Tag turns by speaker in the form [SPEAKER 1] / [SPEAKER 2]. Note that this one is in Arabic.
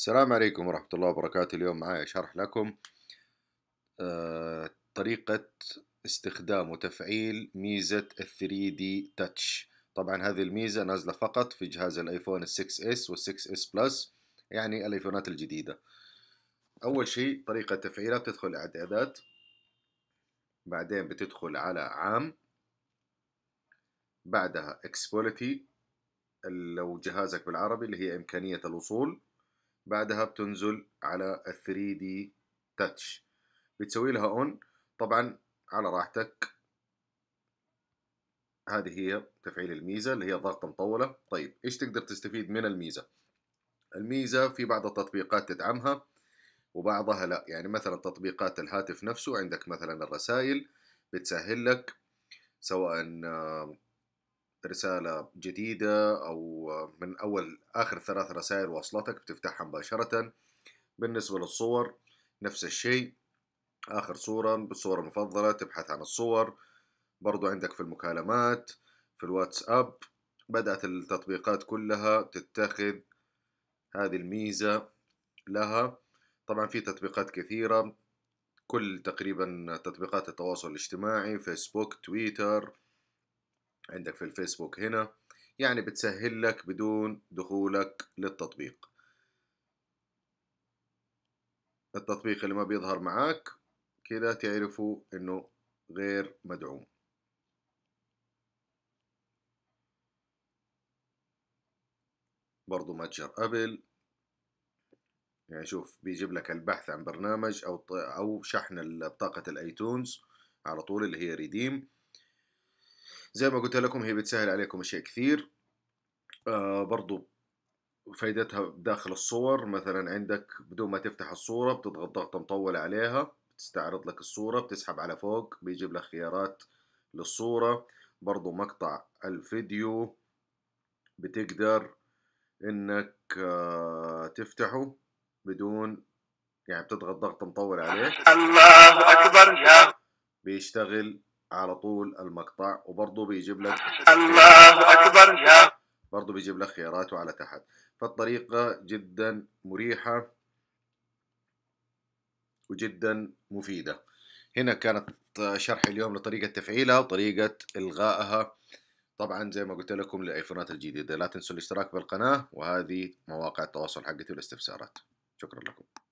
[SPEAKER 1] السلام عليكم ورحمة الله وبركاته اليوم معايا شرح لكم آه، طريقة استخدام وتفعيل ميزة 3D Touch طبعا هذه الميزة نازلة فقط في جهاز الايفون 6S وال 6S بلس يعني الايفونات الجديدة اول شيء طريقة تفعيلها بتدخل اعدادات بعدين بتدخل على عام بعدها اكسبوليتي لو جهازك بالعربي اللي هي امكانية الوصول بعدها بتنزل على الثري 3 دي تاتش بتسوي لها اون طبعا على راحتك هذه هي تفعيل الميزة اللي هي ضغطة مطولة طيب ايش تقدر تستفيد من الميزة الميزة في بعض التطبيقات تدعمها وبعضها لا يعني مثلا تطبيقات الهاتف نفسه عندك مثلا الرسائل بتسهل لك سواء رسالة جديدة أو من أول آخر ثلاث رسائل وصلتك بتفتحها مباشرة بالنسبة للصور نفس الشيء آخر صورة بالصورة المفضلة تبحث عن الصور برضو عندك في المكالمات في الواتساب بدأت التطبيقات كلها تتخذ هذه الميزة لها طبعا في تطبيقات كثيرة كل تقريبا تطبيقات التواصل الاجتماعي فيسبوك تويتر عندك في الفيسبوك هنا يعني بتسهل لك بدون دخولك للتطبيق التطبيق اللي ما بيظهر معاك كده تعرفوا انه غير مدعوم برضو متجر ابل يعني شوف بيجيب لك البحث عن برنامج او او شحن بطاقه الايتونز على طول اللي هي ريديم زي ما قلت لكم هي بتسهل عليكم اشياء كثير آه برضو فايدتها داخل الصور مثلا عندك بدون ما تفتح الصورة بتضغط ضغطة مطولة عليها بتستعرض لك الصورة بتسحب على فوق بيجيب لك خيارات للصورة برضو مقطع الفيديو بتقدر انك آه تفتحه بدون يعني بتضغط ضغط مطول عليه الله اكبر يا بيشتغل على طول المقطع وبرضه بيجيب لك الله اكبر يا برضه بيجيب لك خياراته على تحت فالطريقة جدا مريحة وجدا مفيدة هنا كانت شرح اليوم لطريقة تفعيلها وطريقة إلغائها طبعا زي ما قلت لكم للايفونات الجديدة لا تنسوا الاشتراك بالقناة وهذه مواقع التواصل حقتي والاستفسارات شكرا لكم